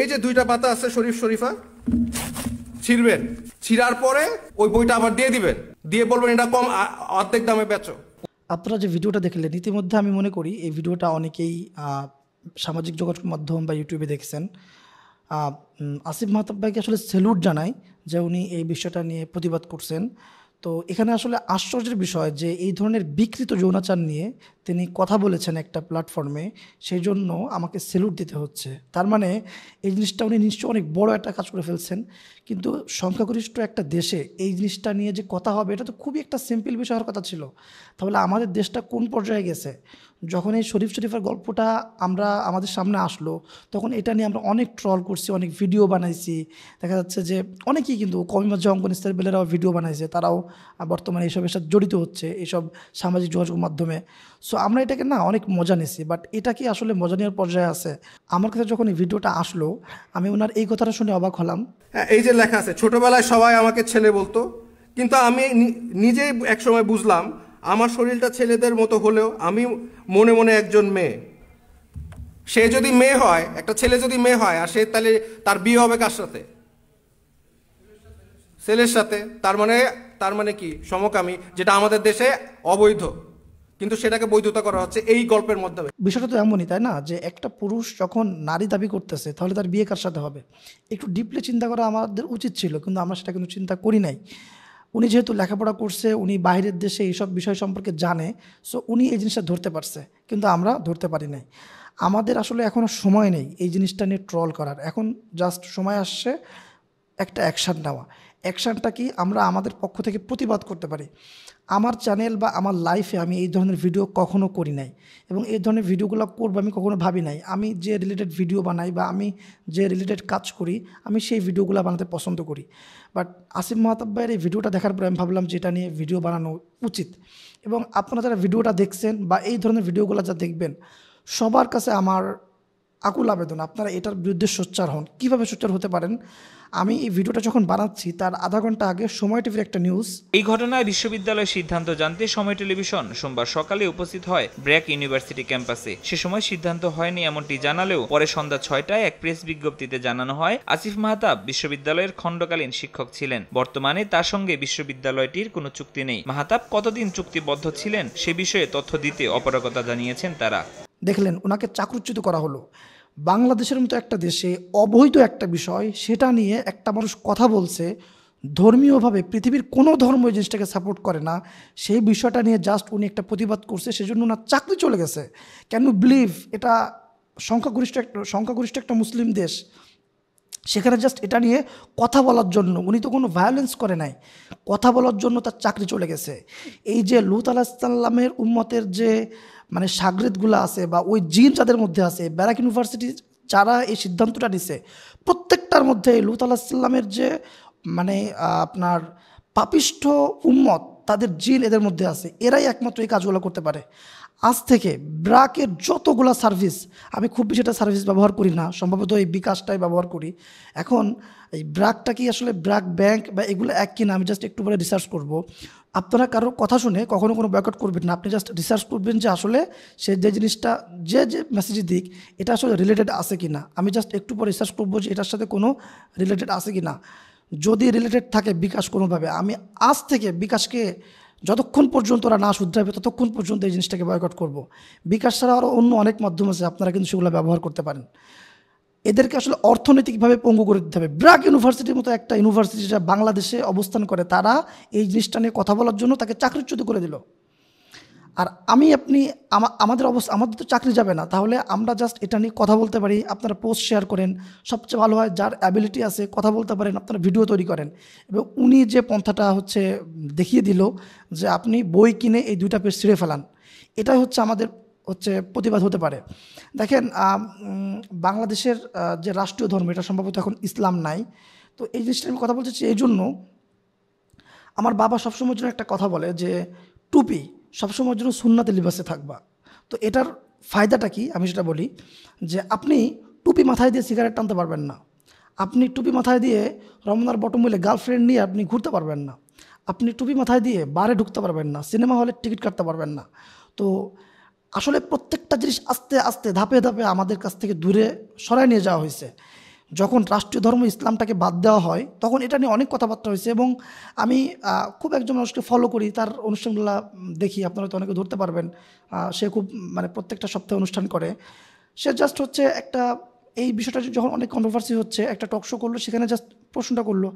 এই যে দুইটা পাতা আছে শরীফ শরীফা ছিঁড়বেন ছিঁড়ার পরে ওই বইটা আবার দিয়ে দিবেন দিয়ে বলবেন এটা কম অর্ধেক দামে বেচো আপনারা যে ভিডিওটা দেখলেন ইতিমধ্যে আমি মনে করি এই ভিডিওটা অনেকেই সামাজিক যোগাযোগ মাধ্যম বা ইউটিউবে দেখছেন আসিফ মাহতাব ভাইকে আসলে সেলুট জানাই যে উনি এই বিষয়টা নিয়ে প্রতিবাদ করছেন তো এখানে আসলে আশ্চর্যের বিষয় যে এই ধরনের বিকৃত যৌনাচার নিয়ে তিনি কথা বলেছেন একটা প্ল্যাটফর্মে সেই জন্য আমাকে সেলুট দিতে হচ্ছে তার মানে এই জিনিসটা উনি নিশ্চয়ই অনেক বড় একটা কাজ করে ফেলছেন কিন্তু সংখ্যাগরিষ্ঠ একটা দেশে এই জিনিসটা নিয়ে যে কথা হবে এটা তো খুবই একটা সিম্পল বিষয় হওয়ার কথা ছিল তাহলে আমাদের দেশটা কোন পর্যায়ে গেছে যখন এই শরীফ শরীফের গল্পটা আমরা আমাদের সামনে আসলো তখন এটা নিয়ে আমরা অনেক ট্রল করছি অনেক ভিডিও বানাইছি দেখা যাচ্ছে যে অনেকেই কিন্তু কমিমা জঙ্গন বেলেরাও ভিডিও বানাইছে তারাও বর্তমানে এইসবের সাথে জড়িত হচ্ছে এইসব সামাজিক যোগাযোগ মাধ্যমে সো আমরা এটাকে না অনেক মজা নিয়েছি বাট এটা কি আসলে মজা নেওয়ার পর্যায়ে আছে আমার কাছে যখন এই ভিডিওটা আসলো আমি ওনার এই কথাটা শুনে অবাক হলাম হ্যাঁ, এই যে লেখা আছে ছোটবেলায় সবাই আমাকে ছেলে বলতো কিন্তু আমি নিজেই একসময় বুঝলাম আমার শরীরটা ছেলেদের মতো হলেও আমি মনে মনে একজন মেয়ে সে যদি মেয়ে হয় একটা ছেলে যদি মেয়ে হয় আর সে তাহলে তার বিয়ে হবে কার সাথে ছেলের সাথে তার মানে তার মানে কি সমকামী যেটা আমাদের দেশে অবৈধ কিন্তু সেটাকে বৈধতা করা হচ্ছে এই গল্পের মাধ্যমে বিষয়টা তো এমনই তাই না যে একটা পুরুষ যখন নারী দাবি করতেছে তাহলে তার বিয়ে কার সাথে হবে একটু ডিপলি চিন্তা করা আমাদের উচিত ছিল কিন্তু আমরা সেটা কিন্তু চিন্তা করি নাই উনি যেহেতু লেখাপড়া করছে উনি বাইরের দেশে এইসব বিষয় সম্পর্কে জানে সো উনি এই জিনিসটা ধরতে পারছে কিন্তু আমরা ধরতে পারি নাই আমাদের আসলে এখনও সময় নেই এই জিনিসটা নিয়ে ট্রল করার এখন জাস্ট সময় আসছে একটা অ্যাকশান নেওয়া অ্যাকশানটা কি আমরা আমাদের পক্ষ থেকে প্রতিবাদ করতে পারি আমার চ্যানেল বা আমার লাইফে আমি এই ধরনের ভিডিও কখনো করি নাই এবং এই ধরনের ভিডিওগুলো করবো আমি কখনো ভাবি নাই আমি যে রিলেটেড ভিডিও বানাই বা আমি যে রিলেটেড কাজ করি আমি সেই ভিডিওগুলো বানাতে পছন্দ করি বাট আসিফ মাহতাব ভাইয়ের এই ভিডিওটা দেখার পরে আমি ভাবলাম যে এটা নিয়ে ভিডিও বানানো উচিত এবং আপনারা যারা ভিডিওটা দেখছেন বা এই ধরনের ভিডিওগুলো যা দেখবেন সবার কাছে আমার আকুল আবেদন আপনারা এটার বিরুদ্ধে সোচ্চার হন কীভাবে সোচ্চার হতে পারেন আমি এই ভিডিওটা যখন বানাচ্ছি তার আধা ঘন্টা আগে সময় টিভির একটা নিউজ এই ঘটনায় বিশ্ববিদ্যালয়ের সিদ্ধান্ত জানতে সময় টেলিভিশন সোমবার সকালে উপস্থিত হয় ব্র্যাক ইউনিভার্সিটি ক্যাম্পাসে সে সময় সিদ্ধান্ত হয়নি এমনটি জানালেও পরে সন্ধ্যা ছয়টায় এক প্রেস বিজ্ঞপ্তিতে জানানো হয় আসিফ মাহতাব বিশ্ববিদ্যালয়ের খণ্ডকালীন শিক্ষক ছিলেন বর্তমানে তার সঙ্গে বিশ্ববিদ্যালয়টির কোনো চুক্তি নেই মাহতাব কতদিন চুক্তিবদ্ধ ছিলেন সে বিষয়ে তথ্য দিতে অপারগতা জানিয়েছেন তারা দেখলেন ওনাকে চাকরুচ্যুত করা হলো বাংলাদেশের মতো একটা দেশে অবৈধ একটা বিষয় সেটা নিয়ে একটা মানুষ কথা বলছে ধর্মীয়ভাবে পৃথিবীর কোনো ধর্ম এই জিনিসটাকে সাপোর্ট করে না সেই বিষয়টা নিয়ে জাস্ট উনি একটা প্রতিবাদ করছে সেজন্য ওনার চাকরি চলে গেছে ক্যান বিলিভ এটা সংখ্যাগরিষ্ঠ একটা সংখ্যাগরিষ্ঠ একটা মুসলিম দেশ সেখানে জাস্ট এটা নিয়ে কথা বলার জন্য উনি তো কোনো ভায়োলেন্স করে নাই কথা বলার জন্য তার চাকরি চলে গেছে এই যে লুত আলাহিসাল্লামের উম্মতের যে মানে সাগরেদগুলো আছে বা ওই জিন যাদের মধ্যে আছে ব্যারাক ইউনিভার্সিটি যারা এই সিদ্ধান্তটা নিছে প্রত্যেকটার মধ্যে লুত আলাহিসাল্লামের যে মানে আপনার পাপিষ্ঠ উম্মত তাদের জিন এদের মধ্যে আছে এরাই একমাত্র এই কাজগুলো করতে পারে আজ থেকে ব্রাকের যতগুলো সার্ভিস আমি খুব বেশি একটা সার্ভিস ব্যবহার করি না সম্ভবত এই বিকাশটাই ব্যবহার করি এখন এই ব্রাকটা কি আসলে ব্রাক ব্যাংক বা এগুলো এক কিনা আমি জাস্ট একটু পরে রিসার্চ করব আপনারা কারোর কথা শুনে কখনো কোনো ব্যাকআউট করবেন না আপনি জাস্ট রিসার্চ করবেন যে আসলে সে যে জিনিসটা যে যে মেসেজ দিক এটা আসলে রিলেটেড আছে কি না আমি জাস্ট একটু পরে রিসার্চ করবো যে এটার সাথে কোনো রিলেটেড আছে কি না যদি রিলেটেড থাকে বিকাশ কোনোভাবে আমি আজ থেকে বিকাশকে যতক্ষণ পর্যন্ত ওরা না শুধরাবে ততক্ষণ পর্যন্ত এই জিনিসটাকে বয়কট করব। বিকাশ ছাড়া আরও অন্য অনেক মাধ্যম আছে আপনারা কিন্তু সেগুলো ব্যবহার করতে পারেন এদেরকে আসলে অর্থনৈতিকভাবে পঙ্গু করে দিতে হবে ব্রাক ইউনিভার্সিটির মতো একটা ইউনিভার্সিটি যা বাংলাদেশে অবস্থান করে তারা এই জিনিসটা নিয়ে কথা বলার জন্য তাকে চাকরিচ্যুত করে দিল আর আমি আপনি আমাদের অবস্থা আমাদের তো চাকরি যাবে না তাহলে আমরা জাস্ট এটা নিয়ে কথা বলতে পারি আপনারা পোস্ট শেয়ার করেন সবচেয়ে ভালো হয় যার অ্যাবিলিটি আছে কথা বলতে পারেন আপনারা ভিডিও তৈরি করেন এবং উনি যে পন্থাটা হচ্ছে দেখিয়ে দিল যে আপনি বই কিনে এই দুইটা পেজ ছিঁড়ে ফেলান এটাই হচ্ছে আমাদের হচ্ছে প্রতিবাদ হতে পারে দেখেন বাংলাদেশের যে রাষ্ট্রীয় ধর্ম এটা সম্ভবত এখন ইসলাম নাই তো এই জিনিসটা আমি কথা বলতেছি এই জন্য আমার বাবা সবসময়ের জন্য একটা কথা বলে যে টুপি সবসময়ের জন্য সুন্নাতে লিবাসে থাকবা তো এটার ফায়দাটা কি আমি সেটা বলি যে আপনি টুপি মাথায় দিয়ে সিগারেট টানতে পারবেন না আপনি টুপি মাথায় দিয়ে রমনার বটমূলে গার্লফ্রেন্ড নিয়ে আপনি ঘুরতে পারবেন না আপনি টুপি মাথায় দিয়ে বারে ঢুকতে পারবেন না সিনেমা হলে টিকিট কাটতে পারবেন না তো আসলে প্রত্যেকটা জিনিস আস্তে আস্তে ধাপে ধাপে আমাদের কাছ থেকে দূরে সরায় নিয়ে যাওয়া হয়েছে যখন রাষ্ট্রীয় ধর্ম ইসলামটাকে বাদ দেওয়া হয় তখন এটা নিয়ে অনেক কথাবার্তা হয়েছে এবং আমি খুব একজন মানুষকে ফলো করি তার অনুষ্ঠানগুলো দেখি আপনারা তো অনেকে ধরতে পারবেন সে খুব মানে প্রত্যেকটা সপ্তাহে অনুষ্ঠান করে সে জাস্ট হচ্ছে একটা এই বিষয়টা যখন অনেক কন্ট্রোভার্সি হচ্ছে একটা টক শো করলো সেখানে জাস্ট প্রশ্নটা করলো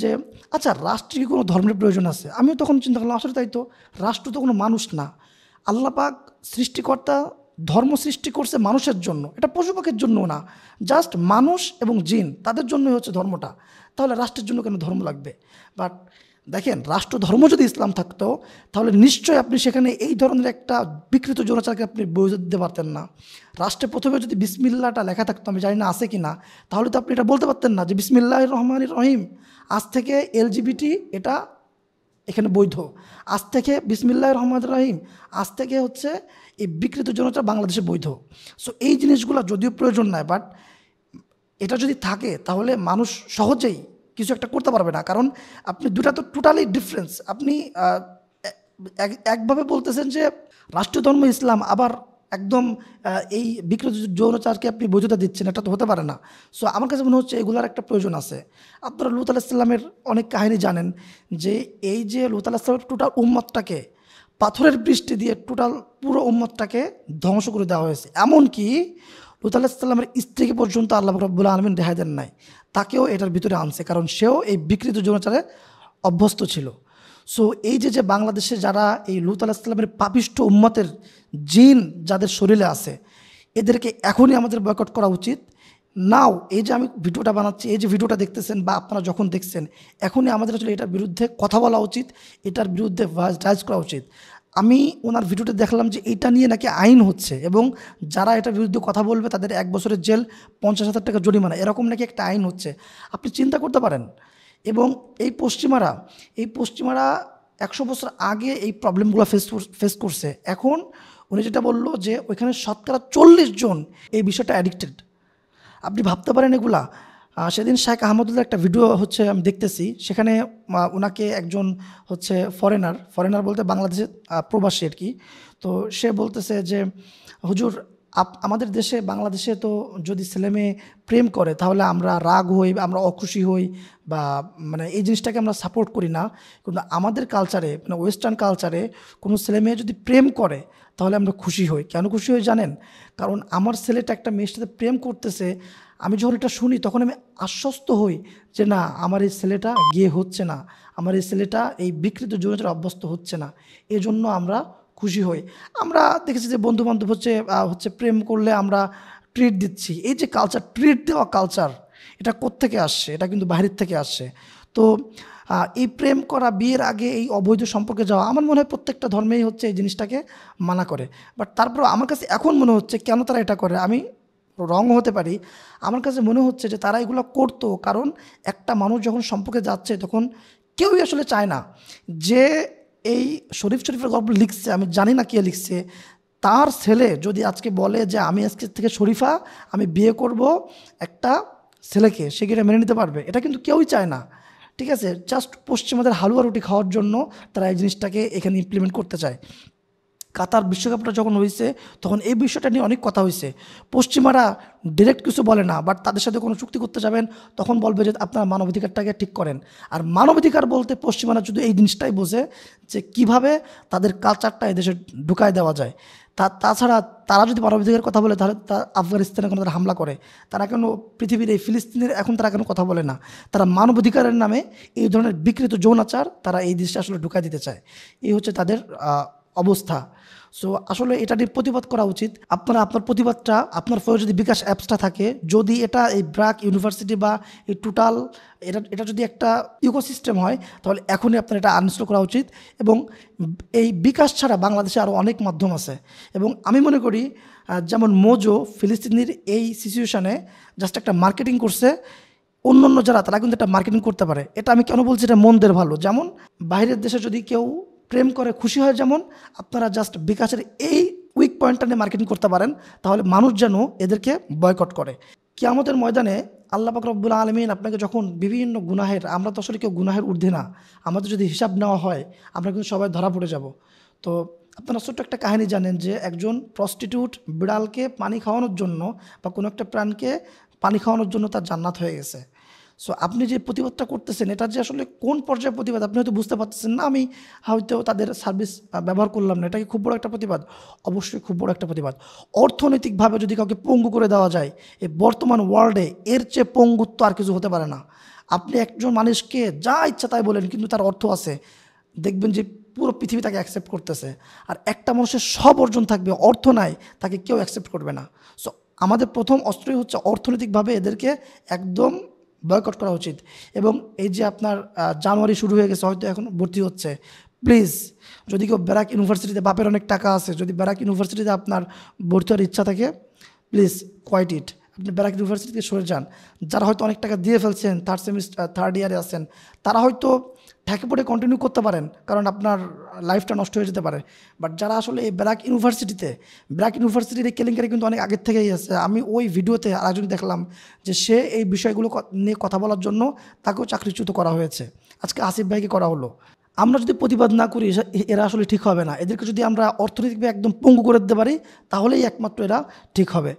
যে আচ্ছা রাষ্ট্রের কি কোনো ধর্মের প্রয়োজন আছে আমিও তখন চিন্তা করলাম আসলে তাই তো রাষ্ট্র তো কোনো মানুষ না আল্লাপাক সৃষ্টিকর্তা ধর্ম সৃষ্টি করছে মানুষের জন্য এটা পশু পাখির জন্য না জাস্ট মানুষ এবং জিন তাদের জন্যই হচ্ছে ধর্মটা তাহলে রাষ্ট্রের জন্য কেন ধর্ম লাগবে বাট দেখেন রাষ্ট্র ধর্ম যদি ইসলাম থাকতো তাহলে নিশ্চয়ই আপনি সেখানে এই ধরনের একটা বিকৃত জোনাচারকে আপনি বই দিতে পারতেন না রাষ্ট্রে প্রথমে যদি বিসমিল্লাটা লেখা থাকতো আমি জানি না আসে কি না তাহলে তো আপনি এটা বলতে পারতেন না যে বিসমিল্লাহ রহমান রহিম আজ থেকে এলজিবিটি এটা এখানে বৈধ আজ থেকে বিসমিল্লাহ রহমান রাহিম আজ থেকে হচ্ছে এই বিকৃত জনতা বাংলাদেশে বৈধ সো এই জিনিসগুলো যদিও প্রয়োজন নয় বাট এটা যদি থাকে তাহলে মানুষ সহজেই কিছু একটা করতে পারবে না কারণ আপনি দুটা তো টোটালি ডিফারেন্স আপনি একভাবে বলতেছেন যে রাষ্ট্রীয় ধর্ম ইসলাম আবার একদম এই বিকৃত যৌনচারকে আপনি বৈধতা দিচ্ছেন এটা তো হতে পারে না সো আমার কাছে মনে হচ্ছে এগুলার একটা প্রয়োজন আছে আপনারা লুত আলাহিসাল্লামের অনেক কাহিনী জানেন যে এই যে লুত আলাহিসাল্লামের টোটাল উম্মতটাকে পাথরের বৃষ্টি দিয়ে টোটাল পুরো উম্মতটাকে ধ্বংস করে দেওয়া হয়েছে এমনকি লুত আলাহিসাল্লামের স্ত্রীকে পর্যন্ত আল্লাহ রব্বুল্লা আলমিন রেহাই দেন নাই তাকেও এটার ভিতরে আনছে কারণ সেও এই বিকৃত যৌনচারে অভ্যস্ত ছিল সো এই যে যে বাংলাদেশে যারা এই লুত আলাহ ইসলামের পাপিষ্ট উম্মতের জিন যাদের শরীরে আছে এদেরকে এখনই আমাদের বয়কট করা উচিত নাও এই যে আমি ভিডিওটা বানাচ্ছি এই যে ভিডিওটা দেখতেছেন বা আপনারা যখন দেখছেন এখনই আমাদের আসলে এটার বিরুদ্ধে কথা বলা উচিত এটার বিরুদ্ধে রাইজ করা উচিত আমি ওনার ভিডিওতে দেখলাম যে এটা নিয়ে নাকি আইন হচ্ছে এবং যারা এটার বিরুদ্ধে কথা বলবে তাদের এক বছরের জেল পঞ্চাশ হাজার টাকা জরিমানা এরকম নাকি একটা আইন হচ্ছে আপনি চিন্তা করতে পারেন এবং এই পশ্চিমারা এই পশ্চিমারা একশো বছর আগে এই প্রবলেমগুলো ফেস ফেস করছে এখন উনি যেটা বললো যে ওইখানে শতকরা চল্লিশ জন এই বিষয়টা অ্যাডিক্টেড আপনি ভাবতে পারেন এগুলা সেদিন শেখ আহমদুল্লাহ একটা ভিডিও হচ্ছে আমি দেখতেছি সেখানে ওনাকে একজন হচ্ছে ফরেনার ফরেনার বলতে বাংলাদেশের প্রবাসী আর কি তো সে বলতেছে যে হুজুর আপ আমাদের দেশে বাংলাদেশে তো যদি ছেলেমেয়ে প্রেম করে তাহলে আমরা রাগ হই আমরা অখুশি হই বা মানে এই জিনিসটাকে আমরা সাপোর্ট করি না কিন্তু আমাদের কালচারে মানে ওয়েস্টার্ন কালচারে কোনো ছেলেমেয়ে যদি প্রেম করে তাহলে আমরা খুশি হই কেন খুশি হই জানেন কারণ আমার ছেলেটা একটা মেয়ের সাথে প্রেম করতেছে আমি যখন এটা শুনি তখন আমি আশ্বস্ত হই যে না আমার এই ছেলেটা গিয়ে হচ্ছে না আমার এই ছেলেটা এই বিকৃত জীবনযাত্রা অভ্যস্ত হচ্ছে না এজন্য আমরা খুশি হই আমরা দেখেছি যে বন্ধুবান্ধব হচ্ছে হচ্ছে প্রেম করলে আমরা ট্রিট দিচ্ছি এই যে কালচার ট্রিট দেওয়া কালচার এটা কোত্থেকে আসছে এটা কিন্তু বাহির থেকে আসছে তো এই প্রেম করা বিয়ের আগে এই অবৈধ সম্পর্কে যাওয়া আমার মনে হয় প্রত্যেকটা ধর্মেই হচ্ছে এই জিনিসটাকে মানা করে বাট তারপর আমার কাছে এখন মনে হচ্ছে কেন তারা এটা করে আমি রং হতে পারি আমার কাছে মনে হচ্ছে যে তারা এগুলো করতো কারণ একটা মানুষ যখন সম্পর্কে যাচ্ছে তখন কেউই আসলে চায় না যে এই শরীফ শরীফের গল্প লিখছে আমি জানি না কে লিখছে তার ছেলে যদি আজকে বলে যে আমি আজকে থেকে শরীফা আমি বিয়ে করব একটা ছেলেকে সে কি মেনে নিতে পারবে এটা কিন্তু কেউই চায় না ঠিক আছে জাস্ট পশ্চিমাদের হালুয়া রুটি খাওয়ার জন্য তারা এই জিনিসটাকে এখানে ইমপ্লিমেন্ট করতে চায় কাতার বিশ্বকাপটা যখন হয়েছে তখন এই বিষয়টা নিয়ে অনেক কথা হয়েছে পশ্চিমারা ডিরেক্ট কিছু বলে না বাট তাদের সাথে কোনো চুক্তি করতে যাবেন তখন বলবে যে আপনারা মানবাধিকারটাকে ঠিক করেন আর মানবাধিকার বলতে পশ্চিমারা শুধু এই জিনিসটাই বোঝে যে কিভাবে তাদের কালচারটা এদেশে ঢুকায় দেওয়া যায় তা তাছাড়া তারা যদি মানবাধিকার কথা বলে তাহলে তা আফগানিস্তানে কোনো তারা হামলা করে তারা কেন পৃথিবীর এই ফিলিস্তিনের এখন তারা কেন কথা বলে না তারা মানবাধিকারের নামে এই ধরনের বিকৃত যৌনাচার তারা এই দেশে আসলে ঢুকাই দিতে চায় এই হচ্ছে তাদের অবস্থা সো আসলে এটা নিয়ে প্রতিবাদ করা উচিত আপনারা আপনার প্রতিবাদটা আপনার ফোনে যদি বিকাশ অ্যাপসটা থাকে যদি এটা এই ব্রাক ইউনিভার্সিটি বা এই টোটাল এটা এটা যদি একটা ইকোসিস্টেম হয় তাহলে এখনই আপনার এটা আনস্টল করা উচিত এবং এই বিকাশ ছাড়া বাংলাদেশে আরও অনেক মাধ্যম আছে এবং আমি মনে করি যেমন মোজো ফিলিস্তিনির এই সিচুয়েশানে জাস্ট একটা মার্কেটিং করছে অন্য অন্য যারা তারা কিন্তু এটা মার্কেটিং করতে পারে এটা আমি কেন বলছি এটা মন্দের ভালো যেমন বাইরের দেশে যদি কেউ প্রেম করে খুশি হয় যেমন আপনারা জাস্ট বিকাশের এই উইক পয়েন্টটা নিয়ে মার্কেটিং করতে পারেন তাহলে মানুষ যেন এদেরকে বয়কট করে কিয়ামতের ময়দানে আল্লাহ রব্বুল আলমিন আপনাকে যখন বিভিন্ন গুনাহের আমরা তো আসলে কেউ গুনাহের ঊর্ধ্বে না আমাদের যদি হিসাব নেওয়া হয় আমরা কিন্তু সবাই ধরা পড়ে যাব তো আপনারা ছোট্ট একটা কাহিনী জানেন যে একজন প্রস্টিটিউট বিড়ালকে পানি খাওয়ানোর জন্য বা কোনো একটা প্রাণকে পানি খাওয়ানোর জন্য তার জান্নাত হয়ে গেছে সো আপনি যে প্রতিবাদটা করতেছেন এটা যে আসলে কোন পর্যায়ে প্রতিবাদ আপনি হয়তো বুঝতে পারতেছেন না আমি হয়তো তাদের সার্ভিস ব্যবহার করলাম না এটা কি খুব বড় একটা প্রতিবাদ অবশ্যই খুব বড় একটা প্রতিবাদ অর্থনৈতিকভাবে যদি কাউকে পঙ্গু করে দেওয়া যায় এই বর্তমান ওয়ার্ল্ডে এর চেয়ে পঙ্গুত্ব আর কিছু হতে পারে না আপনি একজন মানুষকে যা ইচ্ছা তাই বলেন কিন্তু তার অর্থ আছে দেখবেন যে পুরো পৃথিবী তাকে অ্যাকসেপ্ট করতেছে আর একটা মানুষের সব অর্জন থাকবে অর্থ নাই তাকে কেউ অ্যাকসেপ্ট করবে না সো আমাদের প্রথম অস্ত্রই হচ্ছে অর্থনৈতিকভাবে এদেরকে একদম বয়কট করা উচিত এবং এই যে আপনার জানুয়ারি শুরু হয়ে গেছে হয়তো এখন ভর্তি হচ্ছে প্লিজ যদি কেউ ব্যারাক ইউনিভার্সিটিতে বাপের অনেক টাকা আছে যদি ব্যারাক ইউনিভার্সিটিতে আপনার ভর্তি হওয়ার ইচ্ছা থাকে প্লিজ কোয়াইট ইট আপনি ব্যারাক ইউনিভার্সিটিতে সরে যান যারা হয়তো অনেক টাকা দিয়ে ফেলছেন থার্ড সেমিস্টার থার্ড ইয়ারে আছেন তারা হয়তো ঠেকে পড়ে কন্টিনিউ করতে পারেন কারণ আপনার লাইফটা নষ্ট হয়ে যেতে পারে বাট যারা আসলে এই ব্র্যাক ইউনিভার্সিটিতে ব্র্যাক ইউনিভার্সিটির এই কেলেঙ্কারি কিন্তু অনেক আগের থেকেই আছে আমি ওই ভিডিওতে আরেকজন দেখলাম যে সে এই বিষয়গুলো নিয়ে কথা বলার জন্য তাকেও চাকরিচ্যুত করা হয়েছে আজকে আসিফ ভাইকে করা হলো আমরা যদি প্রতিবাদ না করি এরা আসলে ঠিক হবে না এদেরকে যদি আমরা অর্থনৈতিকভাবে একদম পঙ্গু করে দিতে পারি তাহলেই একমাত্র এরা ঠিক হবে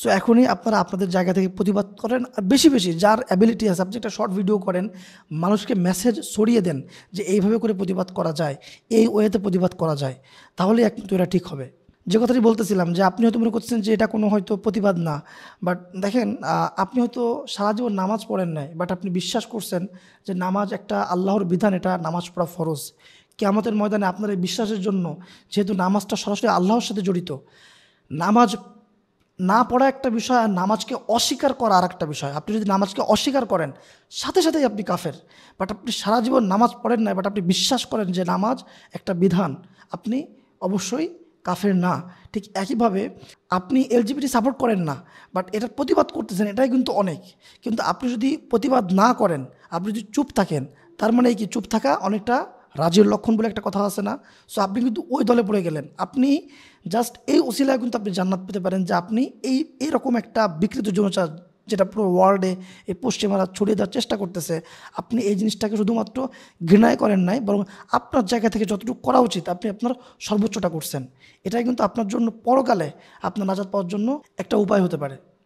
সো এখনই আপনারা আপনাদের জায়গা থেকে প্রতিবাদ করেন আর বেশি বেশি যার অ্যাবিলিটি আছে আপনি একটা শর্ট ভিডিও করেন মানুষকে মেসেজ সরিয়ে দেন যে এইভাবে করে প্রতিবাদ করা যায় এই ওয়েতে প্রতিবাদ করা যায় তাহলে একমাত্র এটা ঠিক হবে যে কথাটি বলতেছিলাম যে আপনি হয়তো মনে করছেন যে এটা কোনো হয়তো প্রতিবাদ না বাট দেখেন আপনি হয়তো সারা জীবন নামাজ পড়েন নাই বাট আপনি বিশ্বাস করছেন যে নামাজ একটা আল্লাহর বিধান এটা নামাজ পড়া ফরজ আমাদের ময়দানে আপনার এই বিশ্বাসের জন্য যেহেতু নামাজটা সরাসরি আল্লাহর সাথে জড়িত নামাজ না পড়া একটা বিষয় আর নামাজকে অস্বীকার করা আর একটা বিষয় আপনি যদি নামাজকে অস্বীকার করেন সাথে সাথেই আপনি কাফের বাট আপনি সারা জীবন নামাজ পড়েন না বাট আপনি বিশ্বাস করেন যে নামাজ একটা বিধান আপনি অবশ্যই কাফের না ঠিক একইভাবে আপনি এলজিবিটি সাপোর্ট করেন না বাট এটার প্রতিবাদ করতেছেন এটাই কিন্তু অনেক কিন্তু আপনি যদি প্রতিবাদ না করেন আপনি যদি চুপ থাকেন তার মানে কি চুপ থাকা অনেকটা রাজির লক্ষণ বলে একটা কথা আছে না সো আপনি কিন্তু ওই দলে পড়ে গেলেন আপনি জাস্ট এই ওসিলায় কিন্তু আপনি জান্নাত পেতে পারেন যে আপনি এই এরকম একটা বিকৃত যৌনচার যেটা পুরো ওয়ার্ল্ডে এই পশ্চিমারা ছড়িয়ে দেওয়ার চেষ্টা করতেছে আপনি এই জিনিসটাকে শুধুমাত্র ঘৃণায় করেন নাই বরং আপনার জায়গা থেকে যতটুকু করা উচিত আপনি আপনার সর্বোচ্চটা করছেন এটাই কিন্তু আপনার জন্য পরকালে আপনার নাজাদ পাওয়ার জন্য একটা উপায় হতে পারে